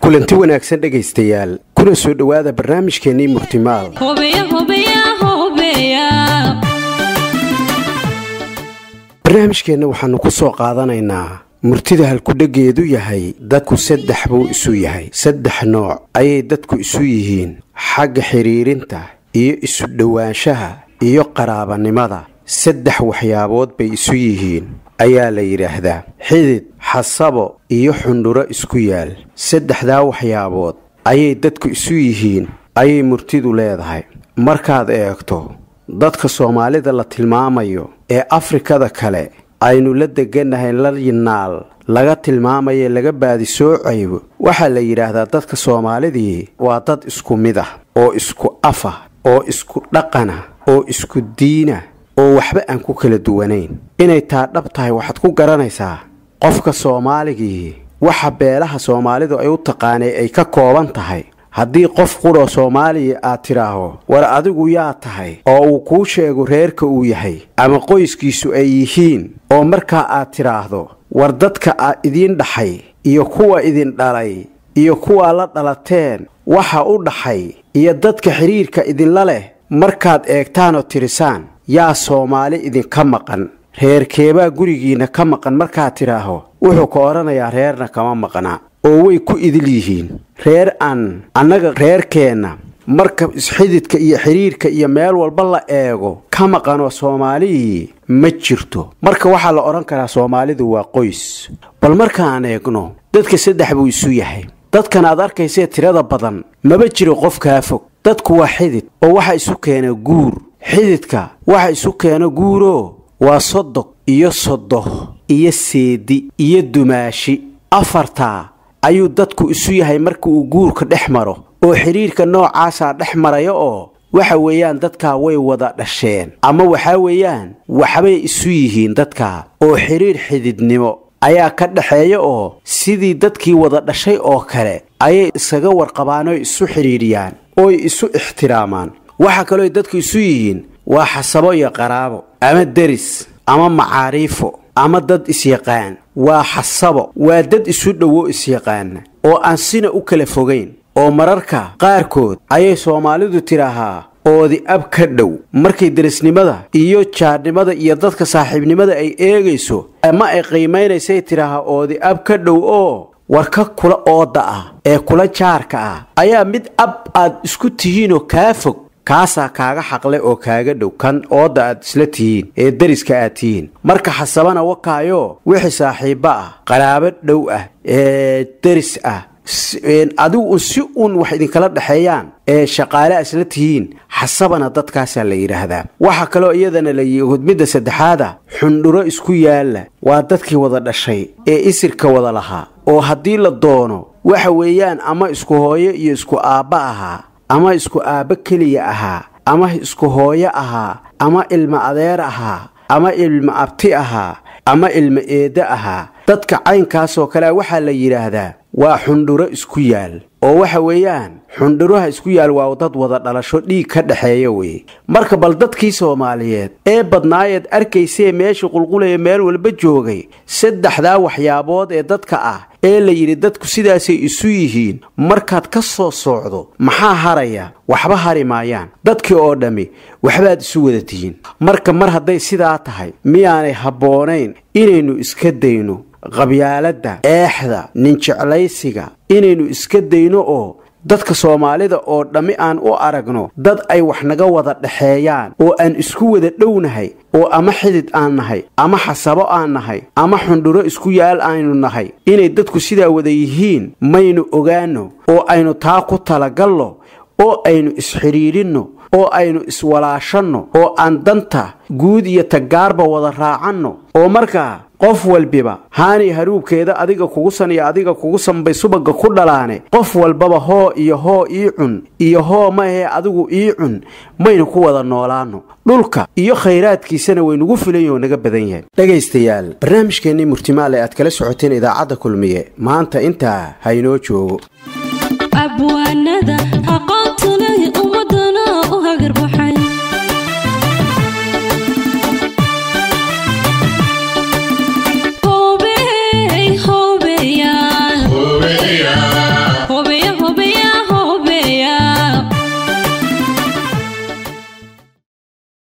kulanti wanaagsan dhegaystayaal kuna soo dhowaada barnaamijkeennii murtimaal barnaamijkeenna waxaannu ku soo qaadanaynaa murtida halku dhegeedu yahay dadku saddex buu isu yahay saddex nooc ayay dadku isu yihiin xagga xidriirinta iyo isu dhowaanshaha iyo qaraabanimada saddex waxyaabood bay isu yihiin ayaa la yidhaahdaa xidid xasabo iyo xundhuro isku yaal saddexdaa waxyaabood ayay dadku isu yihiin ayay murtidu leedahay markaad eegto dadka soomaalida la tilmaamayo ee afrikada kale aynu la degannahay layinaal laga tilmaamaye laga baadi soocayo waxaa la yidhaahdaa dadka soomaalidii waa dad isku mid ah oo isku afa oo isku dhaqana oo isku diina oo waxba aan ku kala duwanayn inay taa dhab tahay waxaad ku garanaysaa qofka soomaaligii waxa beelaha soomaalidu ay u taqaanay ay ka kooban tahay haddii qof qudhoo soomaaliya aad tidhaaho war adigu yaa tahay oo uu kuu sheego reerka uu yahay ama qoyskiisu ay yihiin oo markaa aad tidhaahdo war dadka aa idiin dhaxay iyo kuwa idin dhalay iyo kuwa la dhalateen waxa u dhaxay iyo dadka xidhiirka idinla leh markaad eegtaanoo tirisaan yaa soomaali idinka maqan reerkeebaa gurigiinna ka maqan markaa tidhaaho wuxuu ka odhanayaa reerna kama maqnaa oo way ku idil yihiin reer aan annaga reerkeenna marka isxididka iyo xidhiirka iyo meel walba la eego ka maqanoo soomaalihii ma jirto marka waxaa la odhan karaa soomaalidu waa qoys bal markaan eegno dadka saddex buu isu yahay dadkan aad arkaysee tirada badan maba jiro qof kaa fog dadku waa xidid oo waxaa isu keena guur xididka waxa isu keena guuro waa soddog iyo soddoh iyo seedi iyo dumaashi afartaa ayuu dadku isu yahay marka uu guurka dhex maro oo xidhiirka noocaasaa dhex maraya oo waxa weeyaan dadkaa way wada dhasheen ama waxaa weeyaan waxbay isu yihiin dadkaa oo xidhiir xididnimo ayaa ka dhaxeeya oo sidii dadkii wada dhashay oo kale ayay isaga warqabaan oy isu xidhiidhiyaan ooy isu ixtiraamaan waxaa kaloo dadku isu yihiin waa xasabo iyo qaraabo ama deris ama macaariifo ama dad isyaqaan waa xasabo waa dad isu dhowo isyaqaana oo aan sina u kala fogayn oo mararka qaarkood ayay soomaalidu tidhaahaa oodi ab ka dhow markay derisnimada iyo jaadhnimada iyo dadka saaxiibnimada ay eegayso ama ay qiimaynaysay tidhaahaa oodi ab ka dhow oo warka kula ooda ah ee kula jaarka ah ayaa mid ab aad isku tihiinoo kaa fog kaasaa kaaga xaqle oo kaaga dhow kan oodda aad isla tihiin ee deriska aad tihiin marka xasabana wakaayo wixii saaxiibba ah qaraabo dhow ah ee deris ah adigu si uun wax idinkala dhexeeyaan ee shaqaale isla tihiin xasabana dadkaasaa la yidhaahdaa waxaa kaloo iyadana la midda saddexaada xundhuro isku yaalla waa dadkii wada dhashay ee isirka wada lahaa oo haddii la doono waxa weeyaan ama isku hooyo iyo isku aabba ahaa ama isku aabbo keliya ahaa ama isku hooyo ahaa ama ilma adeer ahaa ama ilma abti ahaa ama ilma eedde ahaa dadka caynkaasoo kalea waxaa la yidhaahdaa waa xundhuro isku yaal oo waxa weeyaan xundhuruha isku yaal waa dad wada dhalasho dhiig ka dhexeeya weye marka bal dadkii soomaaliyeed ee badnaayeed arkaysee meesha qulqulaya meel walba joogay saddexdaa waxyaabood ee dadka ah ee la yidhi dadku sidaasay isu yihiin markaad ka soo soocdo maxaa haraya waxba hari maayaan dadkii oo dhammi waxbaad isu wada tihiin marka mar hadday sidaa tahay miyaanay habboonayn inaynu iska dayno qabyaaladda eexda ninjeclaysiga inaynu iska dayno oo dadka soomaalida oo dhammi aan u aragno dad ay wax naga wada dhexeeyaan oo aan isku wada dhownahay oo ama xidid aan nahay ama xasabo aan nahay ama xundhuro isku yaal aynu nahay inay dadku sidaa wada yihiin maynu ogaanno oo aynu taa ku talagallo oo aynu isxidhiidhinno oo aynu iswalaashanno oo aan danta guud iyo tagaarba wada raacanno oo markaa qof walbiba haani haruubkeeda adiga kugusan iyo adiga kugu sanbay subagga ku dhalaane qof walbaba hoo iyo hoo ii cun iyo hoo mahee adigu ii cun maynu ku wada noolaanno dhulka iyo khayraadkiisana waynugu filayoo naga badan yahay dhegaystayaal barnaamijkeennii murtimaale aad kala socoteen idaacadda kulmiye maanta intaa haynoo joogo